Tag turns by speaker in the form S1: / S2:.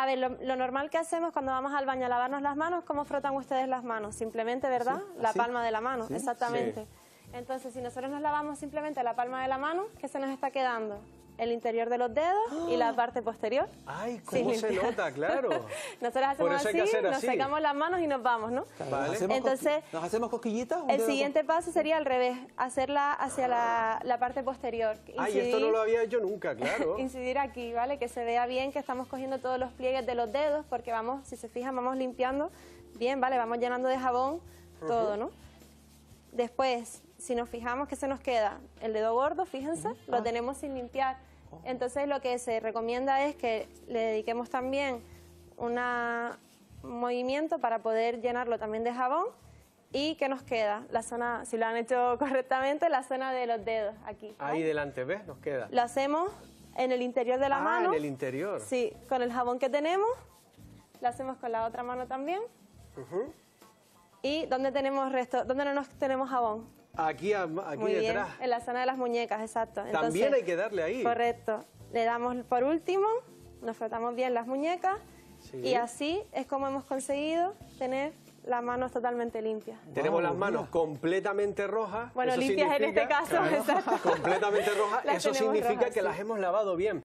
S1: A ver, lo, normal que hacemos cuando vamos al baño a lavarnos las manos, ¿cómo frotan ustedes las manos? Simplemente, ¿verdad? la palma de la mano, exactamente. Entonces, si nosotros nos lavamos simplemente la palma de la mano, ¿qué se nos está quedando? el interior de los dedos y la parte posterior. Ay, cómo se nota, claro. Nosotros hacemos así, nos secamos las manos y nos vamos, ¿no? Entonces, ¿nos hacemos cosquillitas? El siguiente paso sería al revés, hacerla hacia ah. la, parte posterior. Ay, esto no lo había hecho nunca, claro. incidir aquí, ¿vale? Que se vea bien que estamos cogiendo todos los pliegues de los dedos porque vamos, si se fijan, vamos limpiando bien, ¿vale? Vamos llenando de jabón todo, ¿no? Después, si nos fijamos que se nos queda el dedo gordo, fíjense, lo ah. tenemos sin limpiar. Entonces lo que se recomienda es que le dediquemos también un movimiento para poder llenarlo también de jabón y ¿qué nos queda? La zona, si lo han hecho correctamente, la zona de los dedos, aquí. Ahí delante, ¿ves? Nos queda. Lo hacemos en el interior de la ah, mano. en el interior. Sí, con el jabón que tenemos, lo hacemos con la otra mano también. Ajá. ¿Y dónde tenemos resto? ¿Dónde no nos tenemos jabón? Aquí, aquí Muy bien, en la zona de las muñecas, exacto. También hay que darle ahí. Correcto. Le damos por último, nos frotamos bien las muñecas
S2: y así
S1: es como hemos conseguido tener las manos totalmente limpias. Tenemos las manos completamente rojas. Bueno, limpias en este caso, exacto. Completamente rojas, eso significa que las hemos lavado bien.